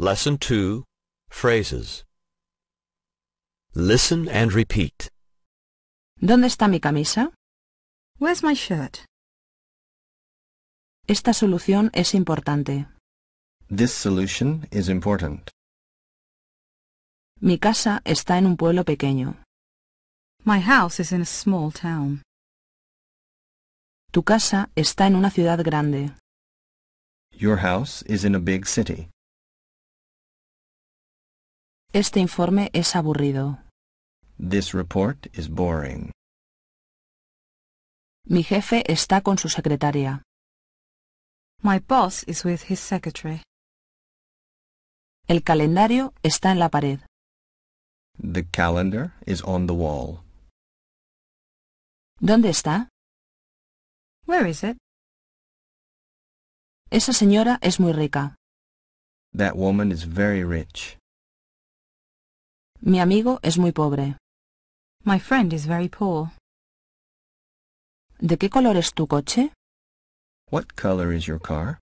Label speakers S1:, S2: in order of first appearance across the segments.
S1: Lesson 2 Phrases Listen and repeat. ¿Dónde está mi camisa? Where's my shirt? Esta solución es importante. This solution is important. Mi casa está en un pueblo pequeño. My house is in a small town. Tu casa está en una ciudad grande. Your house is in a big city. Este informe es aburrido. Mi jefe está con su secretaria. My boss is with his secretary. El calendario está en la pared. ¿Dónde está? Where is it? Esa señora es muy rica. Mi amigo es muy pobre. My friend is very poor. ¿De qué color es tu coche? What color is your car?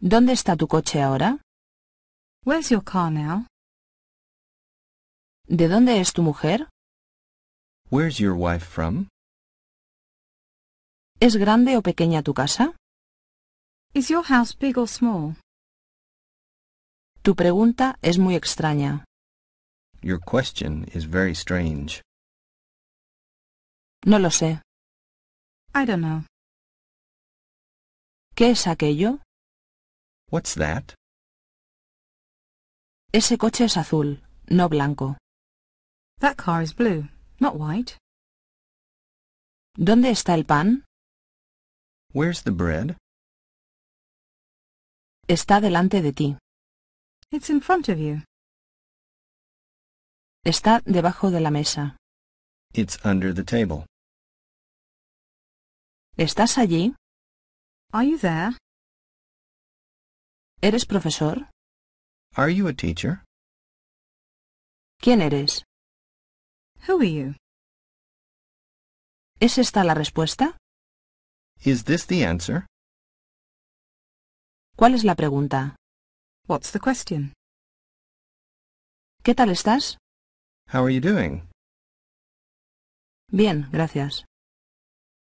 S1: ¿Dónde está tu coche ahora? Where's your car now? ¿De dónde es tu mujer? Where's your wife from? ¿Es grande o pequeña tu casa? Is your house big or small? Tu pregunta es muy extraña. Your question is very strange. No lo sé. I don't know. ¿Qué es aquello? What's that? Ese coche es azul, no blanco. That car is blue, not white. ¿Dónde está el pan? Where's the bread? Está delante de ti. It's in front of you. Está debajo de la mesa. It's under the table. ¿Estás allí? Are you there? ¿Eres profesor? Are you a teacher? ¿Quién eres? Who are you? ¿Es esta la respuesta? Is this the answer? ¿Cuál es la pregunta? What's the question? ¿Qué tal estás? How are you doing? Bien, gracias.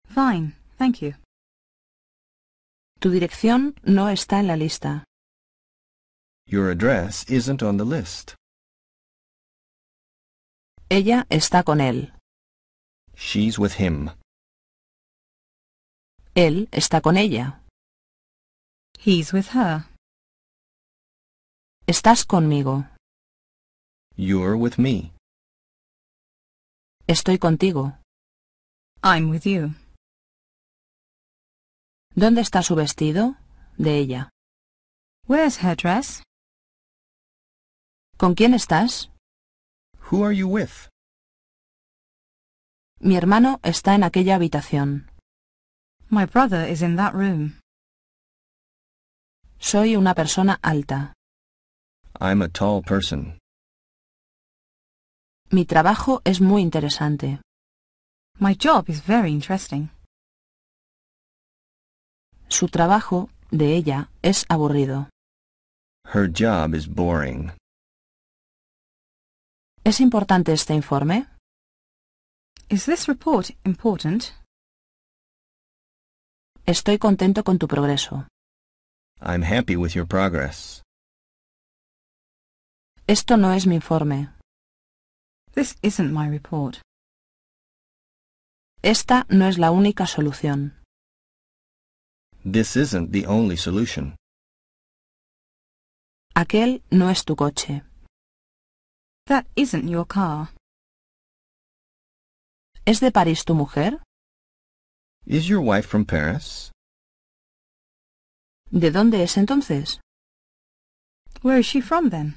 S1: Fine, thank you. Tu dirección no está en la lista. Your address isn't on the list. Ella está con él. She's with him. Él está con ella. He's with her. Estás conmigo. You're with me. Estoy contigo. I'm with you. ¿Dónde está su vestido? De ella. her dress? ¿Con quién estás? Who are you with? Mi hermano está en aquella habitación. My brother is in that room. Soy una persona alta. I'm a tall person. Mi trabajo es muy interesante. My job is very interesting. Su trabajo, de ella, es aburrido. Her job is boring. ¿Es importante este informe? Is this report important? Estoy contento con tu progreso. I'm happy with your progress. Esto no es mi informe. This isn't my report. Esta no es la única solución. This isn't the only solution. Aquel no es tu coche. That isn't your car. ¿Es de París tu mujer? Is your wife from Paris? ¿De dónde es entonces? Where is she from then?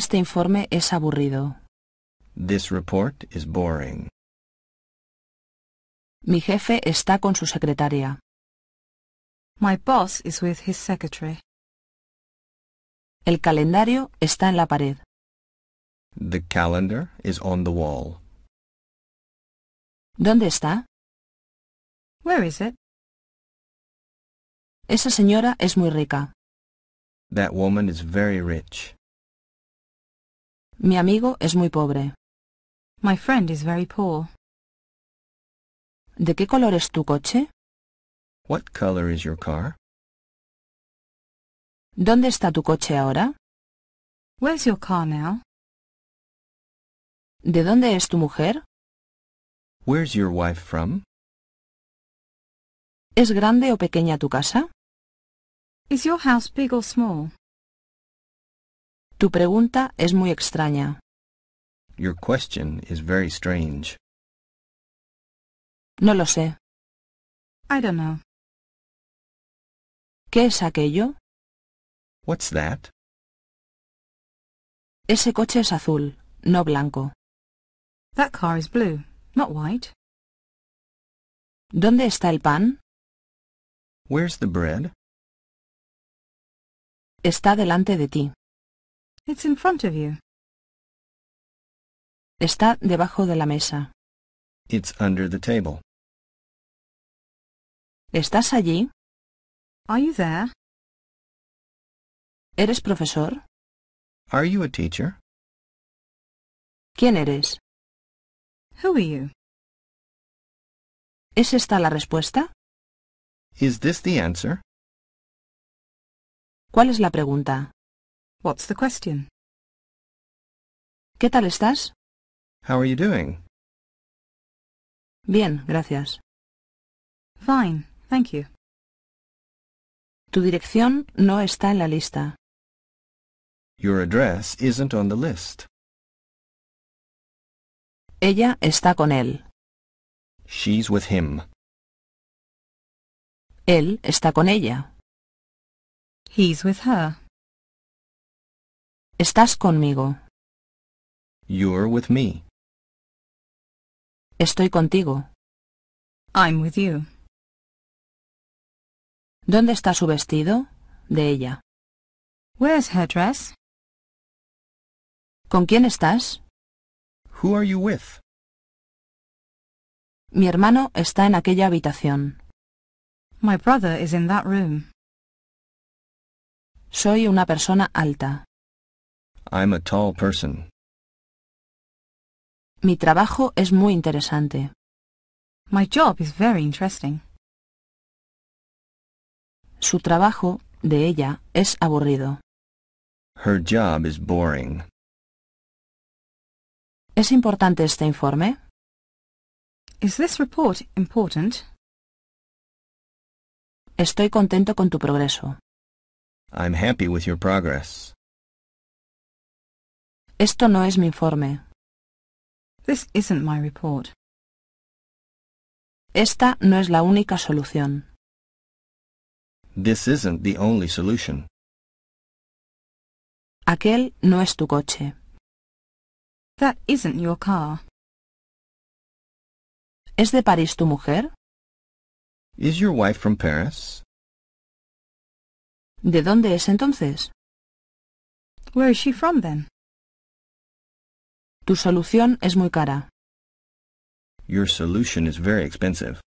S1: Este informe es aburrido. This report is boring. Mi jefe está con su secretaria. My boss is with his secretary. El calendario está en la pared. The calendar is on the wall. ¿Dónde está? Where is it? Esa señora es muy rica. That woman is very rich. Mi amigo es muy pobre. My friend is very poor. ¿De qué color es tu coche? What color is your car? ¿Dónde está tu coche ahora? Where's your car now? ¿De dónde es tu mujer? Where's your wife from? ¿Es grande o pequeña tu casa? Is your house big or small? Tu pregunta es muy extraña. No lo sé. I know. ¿Qué es aquello? Ese coche es azul, no blanco. ¿Dónde está el pan? bread? Está delante de ti. It's in front of you. Está debajo de la mesa. It's under the table. ¿Estás allí? Are you there? ¿Eres profesor? Are you a teacher? ¿Quién eres? Who are you? ¿Es esta la respuesta? Is this the answer? ¿Cuál es la pregunta? What's the question? ¿Qué tal estás? How are you doing? Bien, gracias. Fine, thank you. Tu dirección no está en la lista. Your address isn't on the list. Ella está con él. She's with him. Él está con ella. He's with her. Estás conmigo. with me. Estoy contigo. with you. ¿Dónde está su vestido? De ella. Where's her dress? ¿Con quién estás? Who are you with? Mi hermano está en aquella habitación. My brother is in that room. Soy una persona alta. I'm a tall person. Mi trabajo es muy interesante. My job is very interesting. Su trabajo, de ella, es aburrido. Her job is boring. ¿Es importante este informe? Is this report important? Estoy contento con tu progreso. I'm happy with your progress. Esto no es mi informe. This isn't my report. Esta no es la única solución. This isn't the only solution. Aquel no es tu coche. That isn't your car. ¿Es de París tu mujer? Is your wife from Paris? ¿De dónde es entonces? Where is she from then? Tu solución es muy cara. Your solution is very expensive.